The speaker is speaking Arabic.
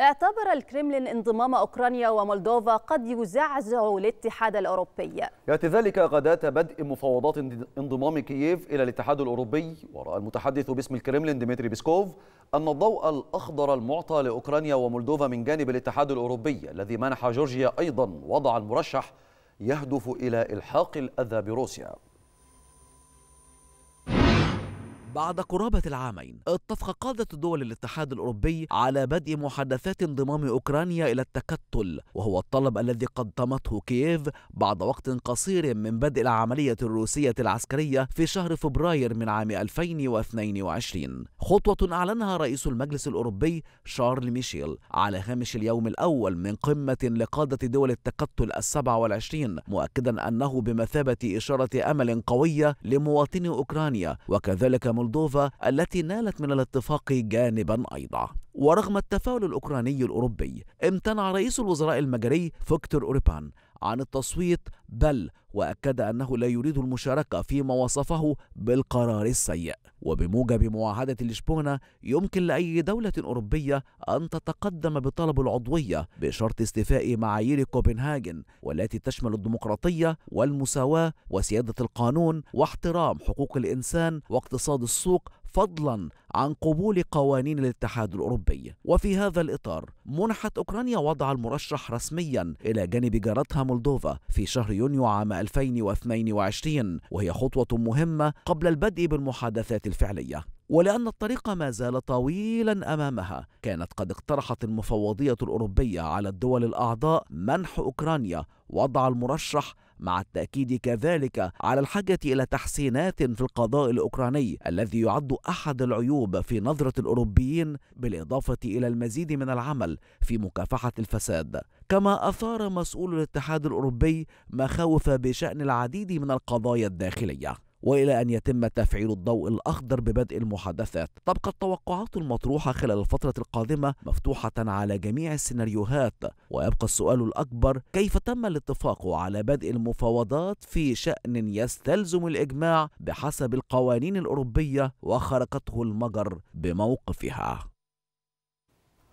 اعتبر الكرملين انضمام أوكرانيا ومولدوفا قد يزعزع الاتحاد الأوروبي يأتي ذلك غداة بدء مفاوضات انضمام كييف إلى الاتحاد الأوروبي ورأى المتحدث باسم الكرملين ديمتري بيسكوف أن الضوء الأخضر المعطى لأوكرانيا ومولدوفا من جانب الاتحاد الأوروبي الذي منح جورجيا أيضا وضع المرشح يهدف إلى إلحاق الأذى بروسيا بعد قرابة العامين اتفق قادة دول الاتحاد الأوروبي على بدء محادثات انضمام أوكرانيا إلى التكتل وهو الطلب الذي قدمته كييف بعد وقت قصير من بدء العملية الروسية العسكرية في شهر فبراير من عام 2022 خطوة أعلنها رئيس المجلس الأوروبي شارل ميشيل على هامش اليوم الأول من قمة لقادة دول التكتل السبع والعشرين مؤكدا أنه بمثابة إشارة أمل قوية لمواطني أوكرانيا وكذلك مولدوفا التي نالت من الاتفاق جانبا أيضا ورغم التفاؤل الأوكراني الأوروبي امتنع رئيس الوزراء المجري فيكتور أوربان عن التصويت بل وأكد أنه لا يريد المشاركة فيما وصفه بالقرار السيء وبموجب معاهدة لشبونة يمكن لأي دولة أوروبية أن تتقدم بطلب العضوية بشرط استيفاء معايير كوبنهاجن والتي تشمل الديمقراطية والمساواة وسيادة القانون واحترام حقوق الإنسان واقتصاد السوق فضلا عن قبول قوانين الاتحاد الاوروبي وفي هذا الاطار منحت اوكرانيا وضع المرشح رسميا الى جانب جارتها مولدوفا في شهر يونيو عام 2022 وهي خطوه مهمه قبل البدء بالمحادثات الفعليه ولأن الطريق ما زال طويلا أمامها كانت قد اقترحت المفوضية الأوروبية على الدول الأعضاء منح أوكرانيا وضع المرشح مع التأكيد كذلك على الحاجة إلى تحسينات في القضاء الأوكراني الذي يعد أحد العيوب في نظرة الأوروبيين بالإضافة إلى المزيد من العمل في مكافحة الفساد كما أثار مسؤول الاتحاد الأوروبي مخاوف بشأن العديد من القضايا الداخلية والى ان يتم تفعيل الضوء الاخضر ببدء المحادثات تبقى التوقعات المطروحه خلال الفتره القادمه مفتوحه على جميع السيناريوهات ويبقى السؤال الاكبر كيف تم الاتفاق على بدء المفاوضات في شان يستلزم الاجماع بحسب القوانين الاوروبيه وخرقته المجر بموقفها